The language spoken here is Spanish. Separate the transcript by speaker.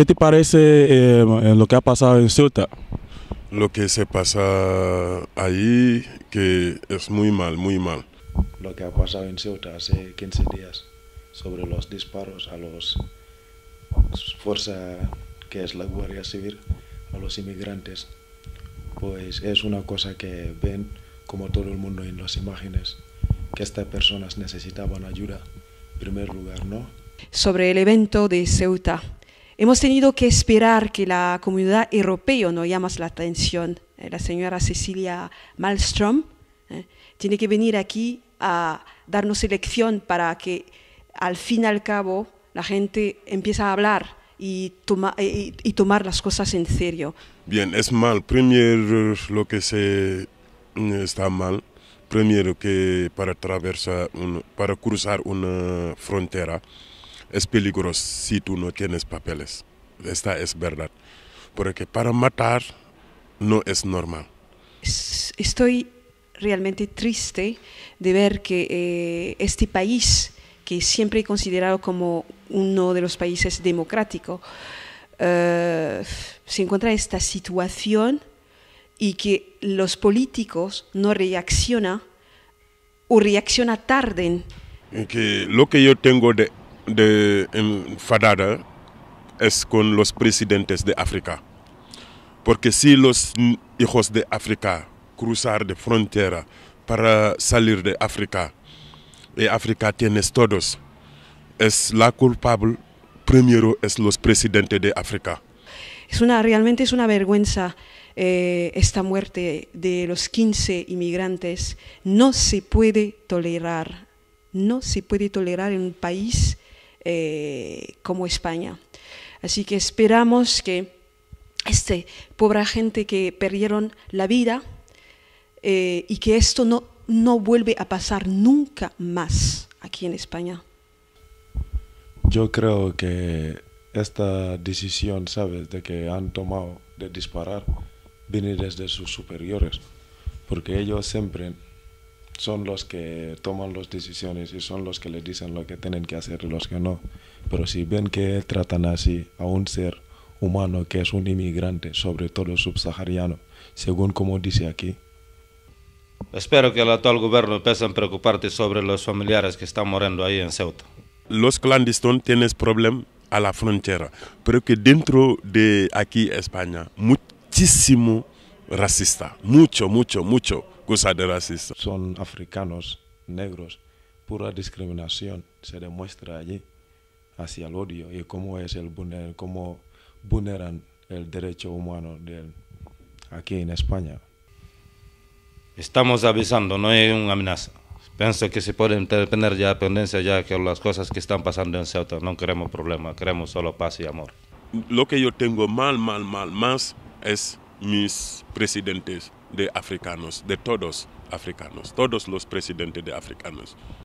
Speaker 1: ¿Qué te parece eh, en lo que ha pasado en Ceuta? Lo que se pasa ahí, que es muy mal, muy mal.
Speaker 2: Lo que ha pasado en Ceuta hace 15 días sobre los disparos a los fuerza que es la Guardia Civil, a los inmigrantes, pues es una cosa que ven como todo el mundo en las imágenes, que estas personas necesitaban ayuda, en primer lugar, ¿no?
Speaker 3: Sobre el evento de Ceuta, Hemos tenido que esperar que la comunidad europea nos llame la atención. Eh, la señora Cecilia Malmström eh, tiene que venir aquí a darnos elección para que al fin y al cabo la gente empiece a hablar y, eh, y, tomar las cosas en serio.
Speaker 1: Bien, es mal. Primero lo que se mm, está mal, primero que para, para cruzar una frontera, es peligroso si tú no tienes papeles. Esta es verdad. Porque para matar no es normal.
Speaker 3: Estoy realmente triste de ver que eh, este país, que siempre he considerado como uno de los países democráticos, eh, se encuentra en esta situación y que los políticos no reaccionan o reaccionan tarde.
Speaker 1: lo que yo tengo de de em, Fadada es con los presidentes de África. Porque si los hijos de África cruzar de frontera para salir de África, y eh, África tienes todos, es la culpable, primero es los presidentes de África.
Speaker 3: Es una, realmente es una vergüenza eh, esta muerte de los 15 inmigrantes. No se puede tolerar, no se puede tolerar en un país eh, como España. Así que esperamos que este pobre gente que perdieron la vida eh, y que esto no, no vuelve a pasar nunca más aquí en España.
Speaker 2: Yo creo que esta decisión, ¿sabes?, de que han tomado de disparar, viene desde sus superiores, porque ellos siempre son los que toman las decisiones y son los que les dicen lo que tienen que hacer y los que no. Pero si ven que tratan así a un ser humano que es un inmigrante, sobre todo subsahariano, según como dice aquí. Espero que el actual gobierno empiece a preocuparse sobre los familiares que están muriendo ahí en Ceuta.
Speaker 1: Los clandestinos tienen problemas a la frontera, pero que dentro de aquí España, muchísimo racista, mucho, mucho, mucho de Son africanos,
Speaker 2: negros. Pura discriminación se demuestra allí hacia el odio y cómo es el cómo vulneran el derecho humano aquí en España. Estamos avisando, no hay una amenaza. Pienso que se puede tener ya pendencia ya que las cosas que están pasando en Ceuta no queremos problema, queremos solo paz y amor.
Speaker 1: Lo que yo tengo mal, mal, mal más es mis presidentes de africanos, de todos africanos, todos los presidentes de africanos.